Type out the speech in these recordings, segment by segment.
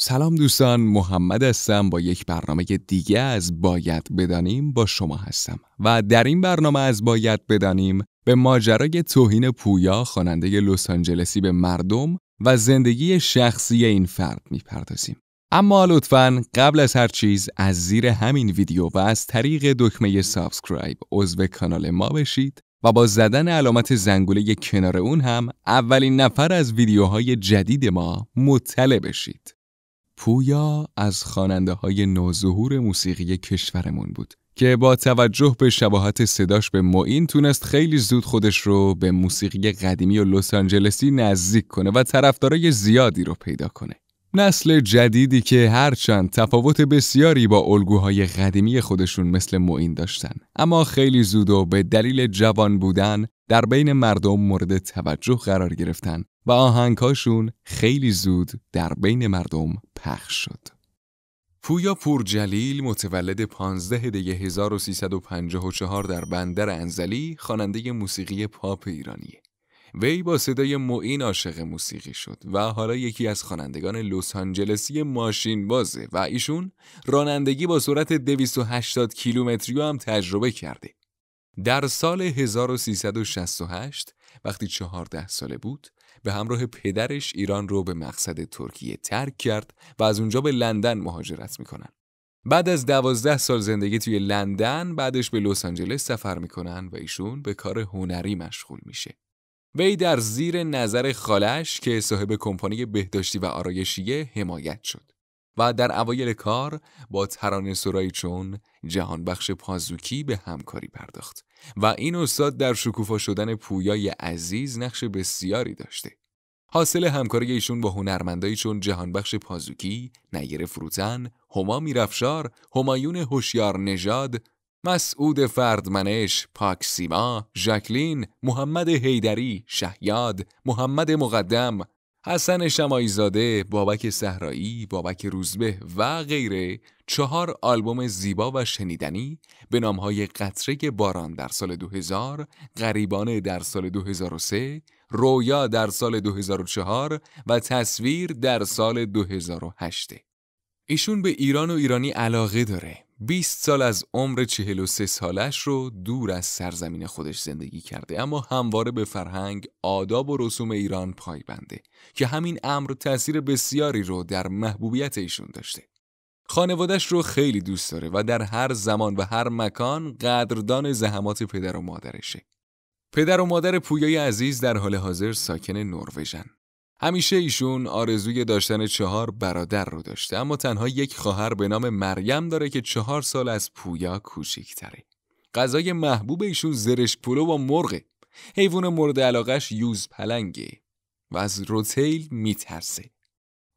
سلام دوستان محمد هستم با یک برنامه دیگه از باید بدانیم با شما هستم و در این برنامه از باید بدانیم به ماجرای توهین پویا خواننده لس آنجلسی به مردم و زندگی شخصی این فرد میپردازیم اما لطفا قبل از هر چیز از زیر همین ویدیو و از طریق دکمه سابسکرایب عضو کانال ما بشید و با زدن علامت زنگوله کنار اون هم اولین نفر از ویدیوهای جدید ما مطلع بشید پویا از خواننده های نوظهور موسیقی کشورمون بود که با توجه به شباهت صداش به معین تونست خیلی زود خودش رو به موسیقی قدیمی و لس آنجلسی نزدیک کنه و طرفدارای زیادی رو پیدا کنه. نسل جدیدی که هرچند تفاوت بسیاری با الگوهای قدیمی خودشون مثل معین داشتن اما خیلی زود و به دلیل جوان بودن در بین مردم مورد توجه قرار گرفتن و آهنگاشون خیلی زود در بین مردم پخش شد. پویا جلیل متولد 15 دی 1354 در بندر انزلی خواننده موسیقی پاپ ایرانیه. وی با صدای معین عاشق موسیقی شد و حالا یکی از خوانندگان لس آنجلسی ماشین بازه و ایشون رانندگی با سرعت 280 کیلومتری هم تجربه کرده. در سال 1368 وقتی 14 ساله بود به همراه پدرش ایران رو به مقصد ترکیه ترک کرد و از اونجا به لندن مهاجرت میکنن. بعد از دوازده سال زندگی توی لندن بعدش به لس آنجلس سفر میکنن و ایشون به کار هنری مشغول میشه. وی در زیر نظر خالش که صاحب کمپانی بهداشتی و آرایشیه حمایت شد. و در اوایل کار با تران سرایی چون بخش پازوکی به همکاری پرداخت و این استاد در شکوفا شدن پویای عزیز نقش بسیاری داشته. حاصل همکاری ایشون با هنرمندایی چون جهانبخش پازوکی، نیر فروتن، هما میرفشار، همایون هوشیار نژاد، مسعود فردمنش، پاکسیما، ژاکلین، محمد هیدری، شهیاد، محمد مقدم، حسن شماییزاده بابک صحرایی، بابک روزبه و غیره چهار آلبوم زیبا و شنیدنی به نامهای قطره باران در سال 2000، غریبانه در سال 2003، رویا در سال 2004 و تصویر در سال 2008. ایشون به ایران و ایرانی علاقه داره 20 سال از عمر 43 سالش رو دور از سرزمین خودش زندگی کرده اما همواره به فرهنگ، آداب و رسوم ایران پایبنده که همین امر تاثیر بسیاری رو در محبوبیت ایشون داشته. خانوادش رو خیلی دوست داره و در هر زمان و هر مکان قدردان زحمات پدر و مادرشه. پدر و مادر پویای عزیز در حال حاضر ساکن نروژن همیشه ایشون آرزوی داشتن چهار برادر رو داشته اما تنها یک خواهر به نام مریم داره که چهار سال از پویا کوچیکتره. غذای محبوب ایشون زرش پلو و مرغه. حیوان مورد علاقش یوز پلنگه و از روتیل میترسه.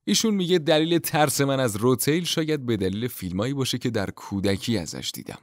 ایشون میگه دلیل ترس من از روتیل شاید به دلیل فیلمایی باشه که در کودکی ازش دیدم.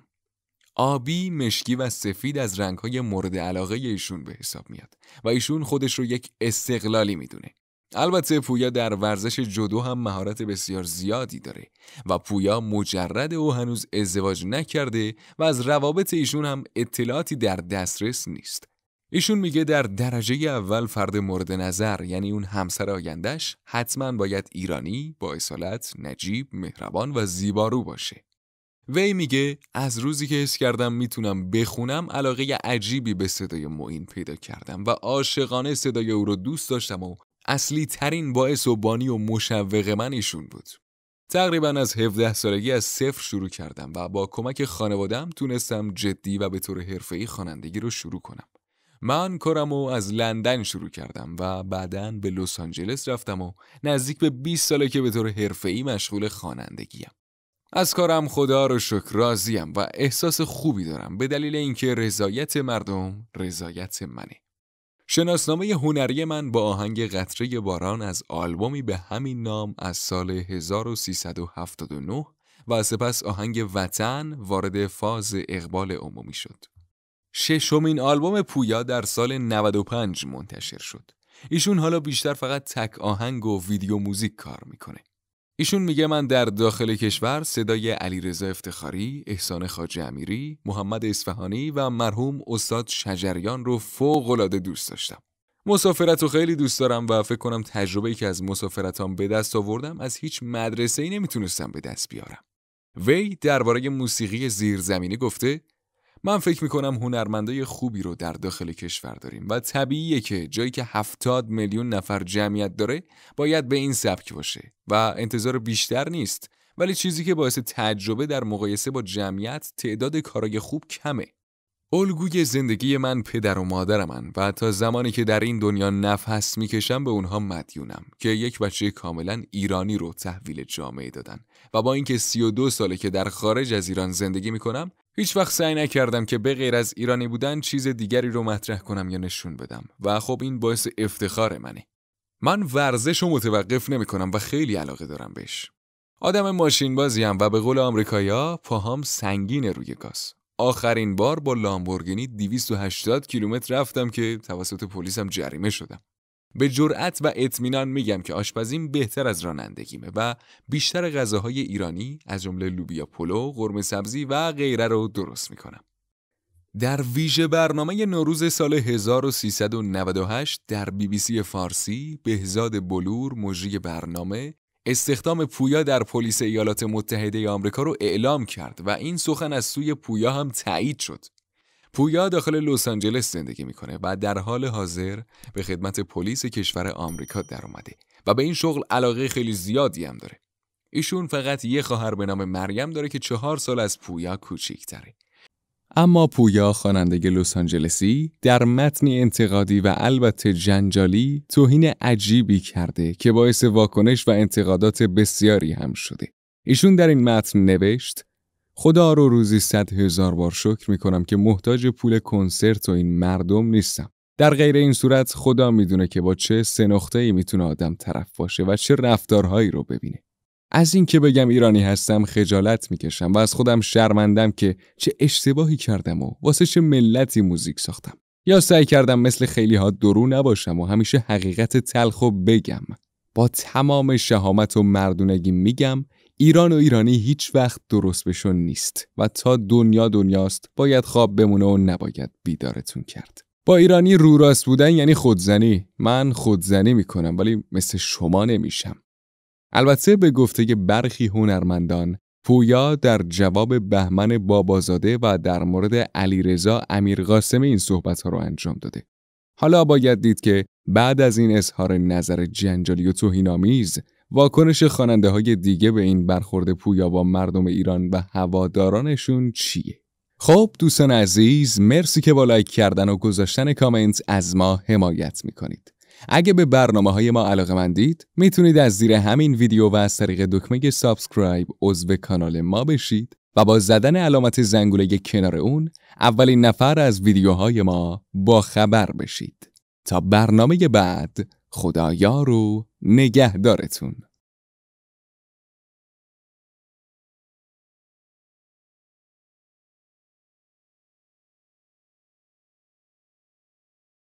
آبی، مشکی و سفید از رنگهای مورد علاقه ایشون به حساب میاد و ایشون خودش رو یک استقلالی میدونه. البته پویا در ورزش جدو هم مهارت بسیار زیادی داره و پویا مجرد او هنوز ازدواج نکرده و از روابط ایشون هم اطلاعاتی در دسترس نیست. ایشون میگه در درجه اول فرد مورد نظر یعنی اون همسر آیندهش حتما باید ایرانی، با اصالت، نجیب، مهربان و زیبارو باشه. وی میگه از روزی که حس کردم میتونم بخونم علاقه عجیبی به صدای معین پیدا کردم و عاشقانه صدای او رو دوست داشتم و اصلی ترین باعث و بانی و مشوق من ایشون بود. تقریبا از 17 سالگی از صفر شروع کردم و با کمک خانوادم تونستم جدی و به طور حرفه‌ای خوانندگی رو شروع کنم. من کارم رو از لندن شروع کردم و بعدا به لس آنجلس رفتم و نزدیک به 20 ساله که به طور حرفه‌ای مشغول خوانندگیم. از کارم خدا رو شکر راضیم و احساس خوبی دارم به دلیل اینکه رضایت مردم رضایت منه. شناسنامه هنری من با آهنگ قطره باران از آلبومی به همین نام از سال 1379 و سپس آهنگ وطن وارد فاز اقبال عمومی شد. ششمین آلبوم پویا در سال 95 منتشر شد. ایشون حالا بیشتر فقط تک آهنگ و ویدیو موزیک کار میکنه. ایشون میگه من در داخل کشور صدای علیرضا افتخاری، احسان خاجه امیری، محمد اصفهانی و مرحوم استاد شجریان رو العاده دوست داشتم. مسافرت رو خیلی دوست دارم و فکر کنم تجربه که از مسافرتام به دست آوردم از هیچ مدرسه ای نمیتونستم به دست بیارم. وی درباره موسیقی زیرزمینی گفته من فکر میکنم هنرمندای خوبی رو در داخل کشور داریم و طبیعیه که جایی که 70 میلیون نفر جمعیت داره باید به این سبک باشه و انتظار بیشتر نیست ولی چیزی که باعث تجربه در مقایسه با جمعیت تعداد کارای خوب کمه الگوی زندگی من پدر و مادرمن و تا زمانی که در این دنیا نفس میکشم به اونها مدیونم که یک بچه کاملا ایرانی رو تحویل جامعه دادن و با اینکه 32 ساله که در خارج از ایران زندگی میکنم هیچ وقت سعی نکردم که به غیر از ایرانی بودن چیز دیگری رو مطرح کنم یا نشون بدم و خب این باعث افتخار منه. من ورزش رو متوقف نمی کنم و خیلی علاقه دارم بهش. آدم ماشین بازیم و به قول آمریکایا پاهام سنگین روی گاز. آخرین بار با لامبورگینی 280 کیلومتر رفتم که توسط پلیسم جریمه شدم. به جرأت و اطمینان میگم که آشپزیم بهتر از رانندگیمه و بیشتر غذاهای ایرانی از جمله لوبیا پلو، قرمه سبزی و غیره رو درست میکنم. در ویژه برنامه نوروز سال 1398 در بی بی سی فارسی، بهزاد بلور مجری برنامه استخدام پویا در پلیس ایالات متحده آمریکا رو اعلام کرد و این سخن از سوی پویا هم تایید شد. پویا داخل لس آنجلس زندگی میکنه و در حال حاضر به خدمت پلیس کشور آمریکا در اومده و به این شغل علاقه خیلی زیادی هم داره. ایشون فقط یه خواهر به نام مریم داره که چهار سال از پویا کوچیک‌تره. اما پویا خواننده لس آنجلسی در متنی انتقادی و البته جنجالی توهین عجیبی کرده که باعث واکنش و انتقادات بسیاری هم شده. ایشون در این متن نوشت خدا رو روزی صد هزار بار شکر کنم که محتاج پول کنسرت و این مردم نیستم. در غیر این صورت خدا میدونه که با چه ای می میتونه آدم طرف باشه و چه رفتارهایی رو ببینه. از این که بگم ایرانی هستم خجالت کشم و از خودم شرمندم که چه اشتباهی کردم و واسه چه ملتی موزیک ساختم. یا سعی کردم مثل خیلی ها درو نباشم و همیشه حقیقت تلخو بگم. با تمام شهامت و مردونگی میگم ایران و ایرانی هیچ وقت درست بهشون نیست و تا دنیا دنیاست باید خواب بمونه و نباید بیدارتون کرد با ایرانی رو راست بودن یعنی خودزنی من خودزنی میکنم ولی مثل شما نمیشم البته به گفته برخی هنرمندان پویا در جواب بهمن بابازاده و در مورد علیرضا امیرقاسم این صحبت ها رو انجام داده حالا باید دید که بعد از این اظهار نظر جنجالی و توهینآمیز واکنش خواننده های دیگه به این برخورد پویا با مردم ایران و هوادارانشون چیه؟ خب دوستان عزیز مرسی که با لایک کردن و گذاشتن کامنت از ما حمایت میکنید اگه به برنامه های ما علاقه مندید میتونید از زیر همین ویدیو و از طریق دکمه سابسکرایب عضو کانال ما بشید و با زدن علامت زنگوله کنار اون اولین نفر از ویدیوهای ما با خبر بشید تا برنامه بعد خدایا رو نگهدارتون